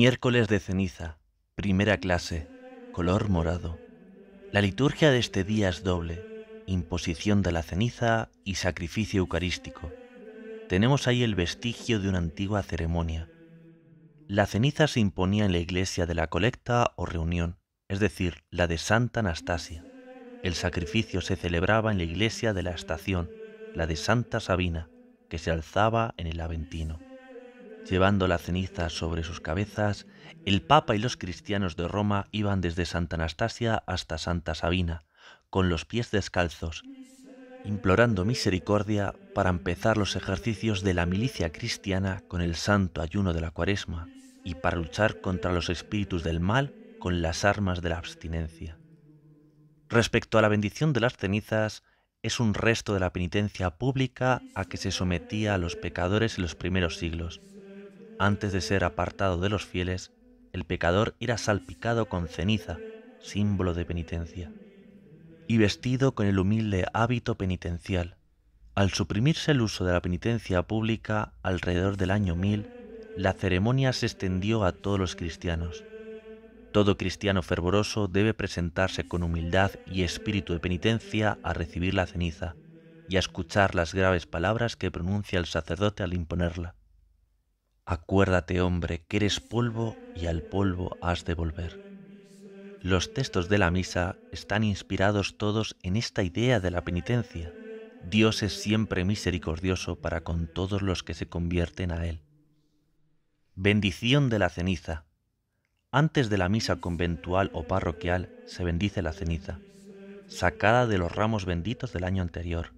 Miércoles de ceniza, primera clase, color morado. La liturgia de este día es doble, imposición de la ceniza y sacrificio eucarístico. Tenemos ahí el vestigio de una antigua ceremonia. La ceniza se imponía en la iglesia de la colecta o reunión, es decir, la de Santa Anastasia. El sacrificio se celebraba en la iglesia de la estación, la de Santa Sabina, que se alzaba en el Aventino. Llevando la ceniza sobre sus cabezas, el Papa y los cristianos de Roma iban desde Santa Anastasia hasta Santa Sabina, con los pies descalzos, implorando misericordia para empezar los ejercicios de la milicia cristiana con el santo ayuno de la cuaresma y para luchar contra los espíritus del mal con las armas de la abstinencia. Respecto a la bendición de las cenizas, es un resto de la penitencia pública a que se sometía a los pecadores en los primeros siglos antes de ser apartado de los fieles, el pecador era salpicado con ceniza, símbolo de penitencia, y vestido con el humilde hábito penitencial. Al suprimirse el uso de la penitencia pública alrededor del año 1000, la ceremonia se extendió a todos los cristianos. Todo cristiano fervoroso debe presentarse con humildad y espíritu de penitencia a recibir la ceniza y a escuchar las graves palabras que pronuncia el sacerdote al imponerla. Acuérdate, hombre, que eres polvo y al polvo has de volver. Los textos de la misa están inspirados todos en esta idea de la penitencia. Dios es siempre misericordioso para con todos los que se convierten a Él. Bendición de la ceniza. Antes de la misa conventual o parroquial se bendice la ceniza, sacada de los ramos benditos del año anterior.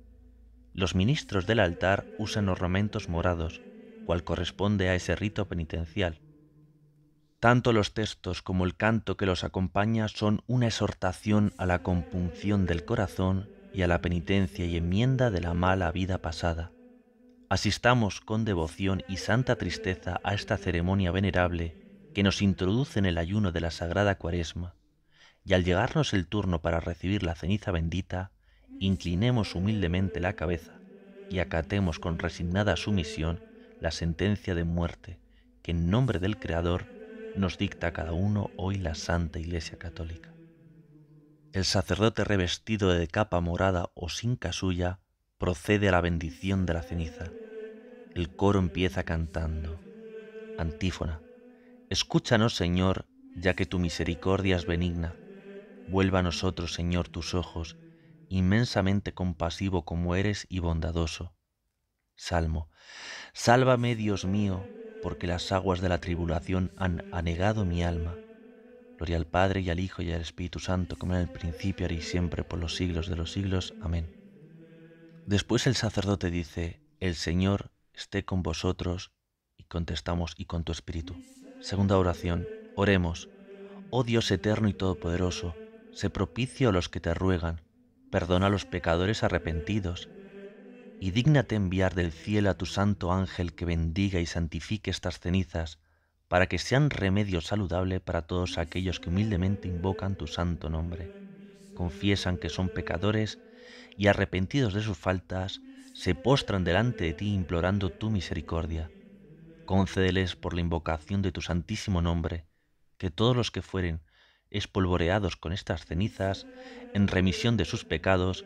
Los ministros del altar usan ornamentos morados cual corresponde a ese rito penitencial. Tanto los textos como el canto que los acompaña son una exhortación a la compunción del corazón y a la penitencia y enmienda de la mala vida pasada. Asistamos con devoción y santa tristeza a esta ceremonia venerable que nos introduce en el ayuno de la Sagrada Cuaresma, y al llegarnos el turno para recibir la ceniza bendita, inclinemos humildemente la cabeza y acatemos con resignada sumisión la sentencia de muerte que en nombre del Creador nos dicta cada uno hoy la Santa Iglesia Católica. El sacerdote revestido de capa morada o sin casulla procede a la bendición de la ceniza. El coro empieza cantando. Antífona. Escúchanos, Señor, ya que tu misericordia es benigna. Vuelva a nosotros, Señor, tus ojos, inmensamente compasivo como eres y bondadoso Salmo. Sálvame, Dios mío, porque las aguas de la tribulación han anegado mi alma. Gloria al Padre y al Hijo y al Espíritu Santo, como en el principio, ahora y siempre, por los siglos de los siglos. Amén. Después el sacerdote dice, El Señor esté con vosotros, y contestamos, y con tu espíritu. Segunda oración, oremos. Oh Dios eterno y todopoderoso, sé propicio a los que te ruegan, perdona a los pecadores arrepentidos y dígnate enviar del cielo a tu santo ángel que bendiga y santifique estas cenizas, para que sean remedio saludable para todos aquellos que humildemente invocan tu santo nombre, confiesan que son pecadores y arrepentidos de sus faltas, se postran delante de ti implorando tu misericordia. Concédeles por la invocación de tu santísimo nombre, que todos los que fueren espolvoreados con estas cenizas, en remisión de sus pecados,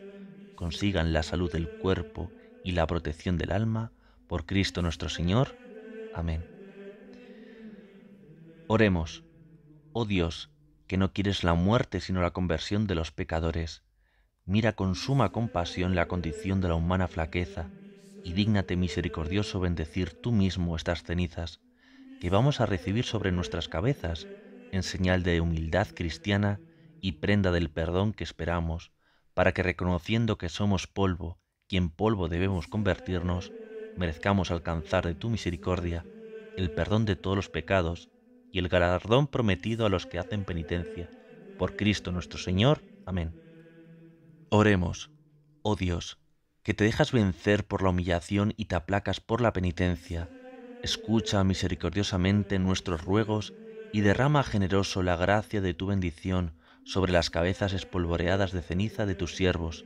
consigan la salud del cuerpo y la protección del alma, por Cristo nuestro Señor. Amén. Oremos, oh Dios, que no quieres la muerte sino la conversión de los pecadores, mira con suma compasión la condición de la humana flaqueza, y dígnate misericordioso bendecir tú mismo estas cenizas, que vamos a recibir sobre nuestras cabezas, en señal de humildad cristiana y prenda del perdón que esperamos, para que reconociendo que somos polvo quien en polvo debemos convertirnos, merezcamos alcanzar de tu misericordia el perdón de todos los pecados y el galardón prometido a los que hacen penitencia. Por Cristo nuestro Señor. Amén. Oremos, oh Dios, que te dejas vencer por la humillación y te aplacas por la penitencia. Escucha misericordiosamente nuestros ruegos y derrama generoso la gracia de tu bendición sobre las cabezas espolvoreadas de ceniza de tus siervos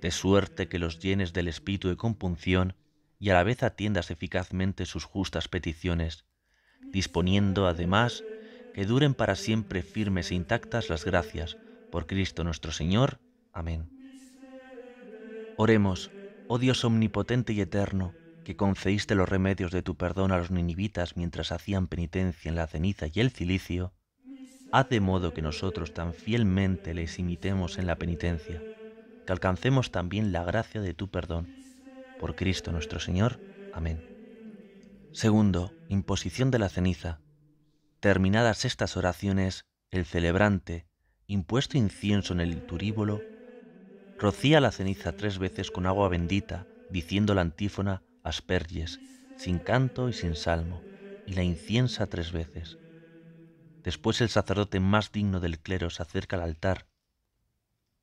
de suerte que los llenes del espíritu de compunción y a la vez atiendas eficazmente sus justas peticiones, disponiendo además que duren para siempre firmes e intactas las gracias por Cristo nuestro Señor. Amén. Oremos, oh Dios omnipotente y eterno, que concediste los remedios de tu perdón a los ninivitas mientras hacían penitencia en la ceniza y el cilicio, haz de modo que nosotros tan fielmente les imitemos en la penitencia que alcancemos también la gracia de tu perdón. Por Cristo nuestro Señor. Amén. Segundo, imposición de la ceniza. Terminadas estas oraciones, el celebrante, impuesto incienso en el turíbolo, rocía la ceniza tres veces con agua bendita, diciendo la antífona asperges, sin canto y sin salmo, y la inciensa tres veces. Después el sacerdote más digno del clero se acerca al altar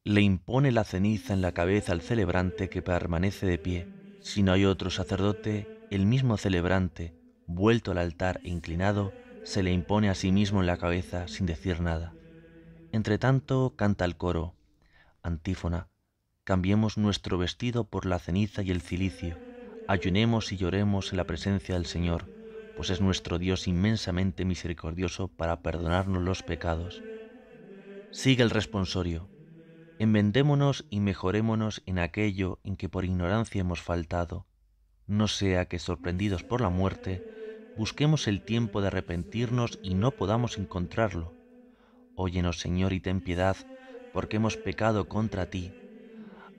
le impone la ceniza en la cabeza al celebrante que permanece de pie. Si no hay otro sacerdote, el mismo celebrante, vuelto al altar e inclinado, se le impone a sí mismo en la cabeza sin decir nada. Entretanto canta el coro, antífona, cambiemos nuestro vestido por la ceniza y el cilicio, ayunemos y lloremos en la presencia del Señor, pues es nuestro Dios inmensamente misericordioso para perdonarnos los pecados. Sigue el responsorio enmendémonos y mejorémonos en aquello en que por ignorancia hemos faltado, no sea que sorprendidos por la muerte, busquemos el tiempo de arrepentirnos y no podamos encontrarlo. Óyenos, Señor, y ten piedad, porque hemos pecado contra ti.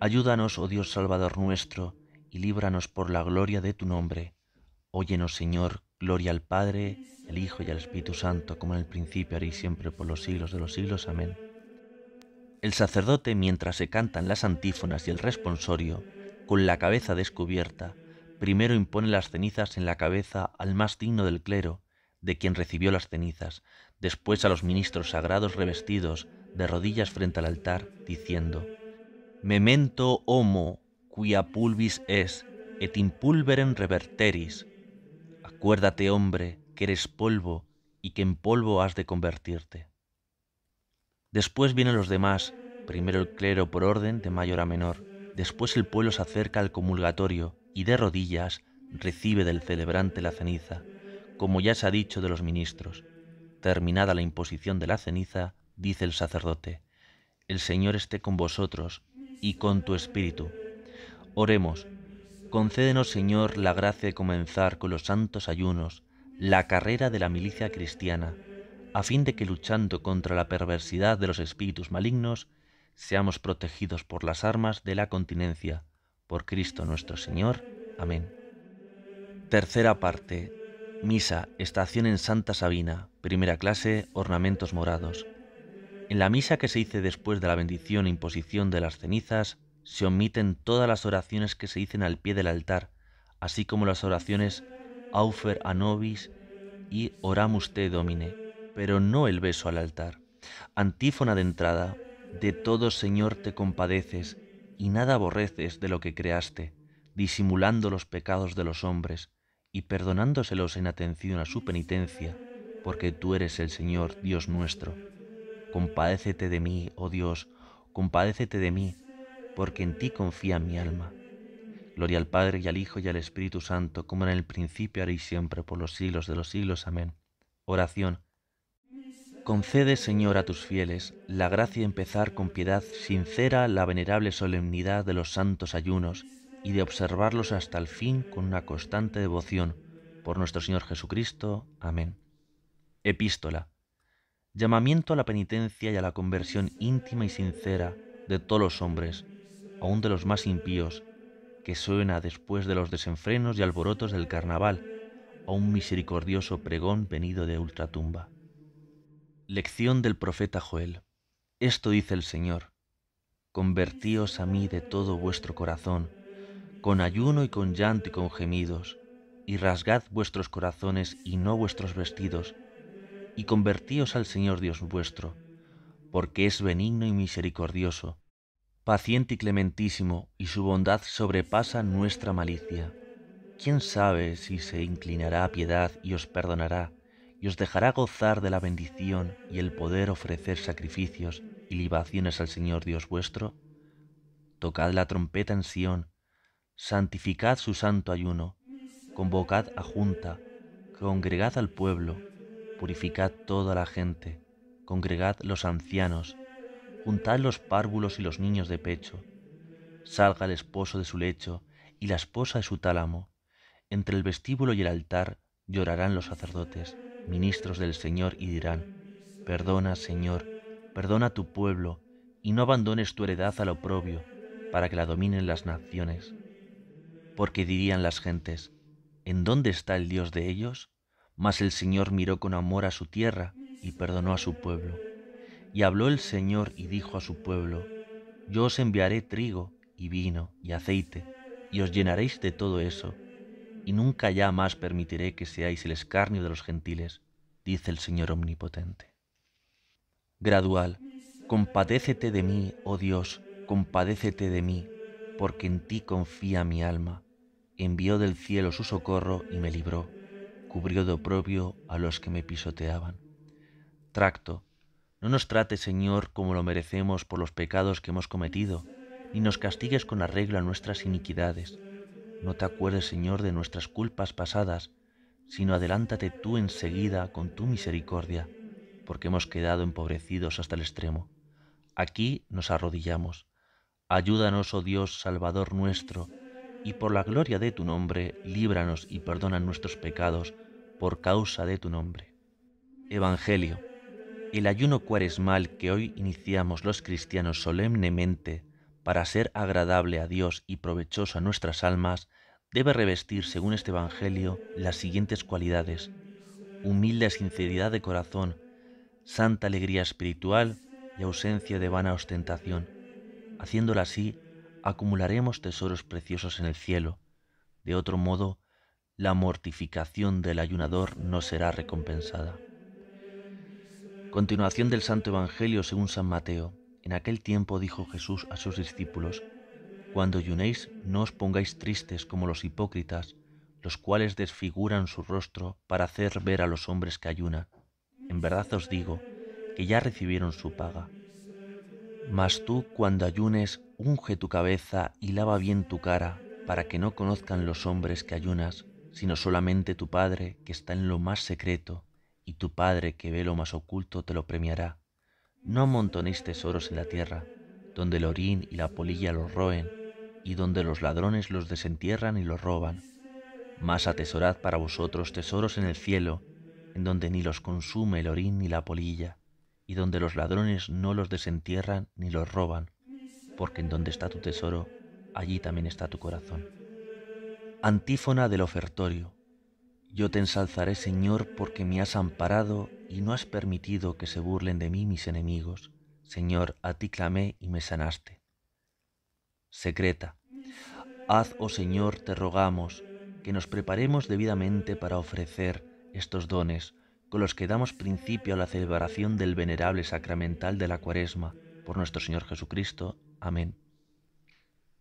Ayúdanos, oh Dios Salvador nuestro, y líbranos por la gloria de tu nombre. Óyenos, Señor, gloria al Padre, al Hijo y al Espíritu Santo, como en el principio, ahora y siempre, por los siglos de los siglos. Amén. El sacerdote, mientras se cantan las antífonas y el responsorio, con la cabeza descubierta, primero impone las cenizas en la cabeza al más digno del clero, de quien recibió las cenizas, después a los ministros sagrados revestidos, de rodillas frente al altar, diciendo, Memento homo quia pulvis es, et impulveren reverteris. Acuérdate, hombre, que eres polvo y que en polvo has de convertirte. Después vienen los demás, primero el clero por orden de mayor a menor, después el pueblo se acerca al comulgatorio y de rodillas recibe del celebrante la ceniza, como ya se ha dicho de los ministros. Terminada la imposición de la ceniza, dice el sacerdote, el Señor esté con vosotros y con tu espíritu. Oremos, concédenos Señor la gracia de comenzar con los santos ayunos la carrera de la milicia cristiana a fin de que luchando contra la perversidad de los espíritus malignos, seamos protegidos por las armas de la continencia, por Cristo nuestro Señor. Amén. Tercera parte. Misa, estación en Santa Sabina, primera clase, ornamentos morados. En la misa que se hice después de la bendición e imposición de las cenizas, se omiten todas las oraciones que se dicen al pie del altar, así como las oraciones Aufer a nobis y Oramus te domine pero no el beso al altar. Antífona de entrada, de todo Señor te compadeces y nada aborreces de lo que creaste, disimulando los pecados de los hombres y perdonándoselos en atención a su penitencia, porque tú eres el Señor Dios nuestro. Compadécete de mí, oh Dios, compadécete de mí, porque en ti confía mi alma. Gloria al Padre y al Hijo y al Espíritu Santo, como en el principio, ahora y siempre, por los siglos de los siglos. Amén. Oración Concede, Señor, a tus fieles la gracia de empezar con piedad sincera la venerable solemnidad de los santos ayunos y de observarlos hasta el fin con una constante devoción por nuestro Señor Jesucristo. Amén. Epístola. Llamamiento a la penitencia y a la conversión íntima y sincera de todos los hombres, aun de los más impíos, que suena después de los desenfrenos y alborotos del carnaval a un misericordioso pregón venido de ultratumba. Lección del profeta Joel. Esto dice el Señor. Convertíos a mí de todo vuestro corazón, con ayuno y con llanto y con gemidos, y rasgad vuestros corazones y no vuestros vestidos, y convertíos al Señor Dios vuestro, porque es benigno y misericordioso, paciente y clementísimo, y su bondad sobrepasa nuestra malicia. ¿Quién sabe si se inclinará a piedad y os perdonará? y os dejará gozar de la bendición y el poder ofrecer sacrificios y libaciones al Señor Dios vuestro? Tocad la trompeta en Sión, santificad su santo ayuno, convocad a junta, congregad al pueblo, purificad toda la gente, congregad los ancianos, juntad los párvulos y los niños de pecho. Salga el esposo de su lecho y la esposa de su tálamo. Entre el vestíbulo y el altar llorarán los sacerdotes ministros del Señor, y dirán, Perdona, Señor, perdona a tu pueblo, y no abandones tu heredad al oprobio, para que la dominen las naciones. Porque dirían las gentes, ¿en dónde está el Dios de ellos? Mas el Señor miró con amor a su tierra y perdonó a su pueblo. Y habló el Señor y dijo a su pueblo, Yo os enviaré trigo y vino y aceite, y os llenaréis de todo eso, y nunca ya más permitiré que seáis el escarnio de los gentiles, dice el Señor Omnipotente. Gradual, compadécete de mí, oh Dios, compadécete de mí, porque en ti confía mi alma. Envió del cielo su socorro y me libró, cubrió de oprobio a los que me pisoteaban. Tracto, no nos trate, Señor, como lo merecemos por los pecados que hemos cometido, ni nos castigues con arreglo a nuestras iniquidades no te acuerdes, Señor, de nuestras culpas pasadas, sino adelántate tú enseguida con tu misericordia, porque hemos quedado empobrecidos hasta el extremo. Aquí nos arrodillamos. Ayúdanos, oh Dios, Salvador nuestro, y por la gloria de tu nombre, líbranos y perdona nuestros pecados por causa de tu nombre. Evangelio. El ayuno cuaresmal que hoy iniciamos los cristianos solemnemente para ser agradable a Dios y provechoso a nuestras almas, debe revestir, según este Evangelio, las siguientes cualidades. Humilde sinceridad de corazón, santa alegría espiritual y ausencia de vana ostentación. Haciéndola así, acumularemos tesoros preciosos en el cielo. De otro modo, la mortificación del ayunador no será recompensada. Continuación del Santo Evangelio según San Mateo. En aquel tiempo dijo Jesús a sus discípulos, Cuando ayunéis no os pongáis tristes como los hipócritas, los cuales desfiguran su rostro para hacer ver a los hombres que ayunan. En verdad os digo que ya recibieron su paga. Mas tú cuando ayunes, unge tu cabeza y lava bien tu cara, para que no conozcan los hombres que ayunas, sino solamente tu Padre que está en lo más secreto, y tu Padre que ve lo más oculto te lo premiará. No amontonéis tesoros en la tierra, donde el orín y la polilla los roen, y donde los ladrones los desentierran y los roban. Mas atesorad para vosotros tesoros en el cielo, en donde ni los consume el orín ni la polilla, y donde los ladrones no los desentierran ni los roban, porque en donde está tu tesoro, allí también está tu corazón. Antífona del ofertorio. Yo te ensalzaré, Señor, porque me has amparado y no has permitido que se burlen de mí mis enemigos. Señor, a ti clamé y me sanaste. Secreta. Haz, oh Señor, te rogamos, que nos preparemos debidamente para ofrecer estos dones con los que damos principio a la celebración del venerable sacramental de la Cuaresma por nuestro Señor Jesucristo. Amén.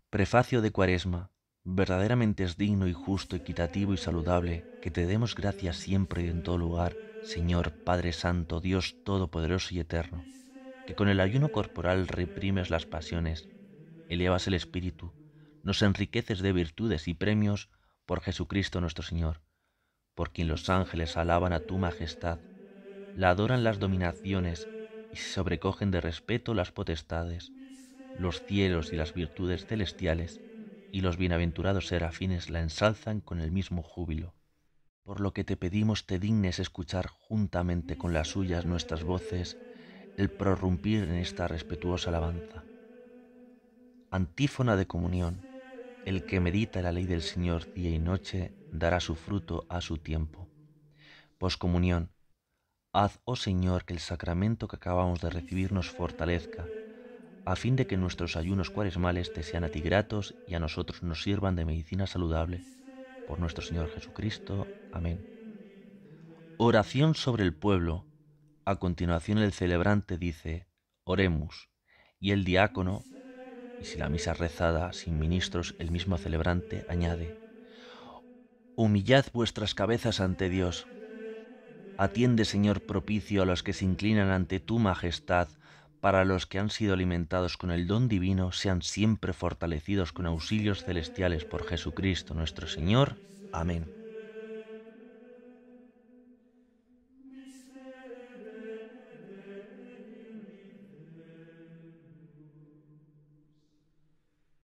Prefacio de Cuaresma. Verdaderamente es digno y justo, equitativo y saludable que te demos gracias siempre y en todo lugar Señor Padre Santo, Dios Todopoderoso y Eterno, que con el ayuno corporal reprimes las pasiones, elevas el espíritu, nos enriqueces de virtudes y premios por Jesucristo nuestro Señor, por quien los ángeles alaban a tu majestad, la adoran las dominaciones y se sobrecogen de respeto las potestades, los cielos y las virtudes celestiales, y los bienaventurados serafines la ensalzan con el mismo júbilo por lo que te pedimos te dignes escuchar juntamente con las suyas nuestras voces el prorrumpir en esta respetuosa alabanza. Antífona de comunión, el que medita la ley del Señor día y noche dará su fruto a su tiempo. Poscomunión, haz, oh Señor, que el sacramento que acabamos de recibir nos fortalezca, a fin de que nuestros ayunos cuaresmales te sean a ti gratos y a nosotros nos sirvan de medicina saludable por nuestro Señor Jesucristo. Amén. Oración sobre el pueblo. A continuación el celebrante dice, oremos, y el diácono, y si la misa rezada sin ministros, el mismo celebrante añade, Humillad vuestras cabezas ante Dios. Atiende, Señor, propicio a los que se inclinan ante tu majestad para los que han sido alimentados con el don divino, sean siempre fortalecidos con auxilios celestiales por Jesucristo nuestro Señor. Amén.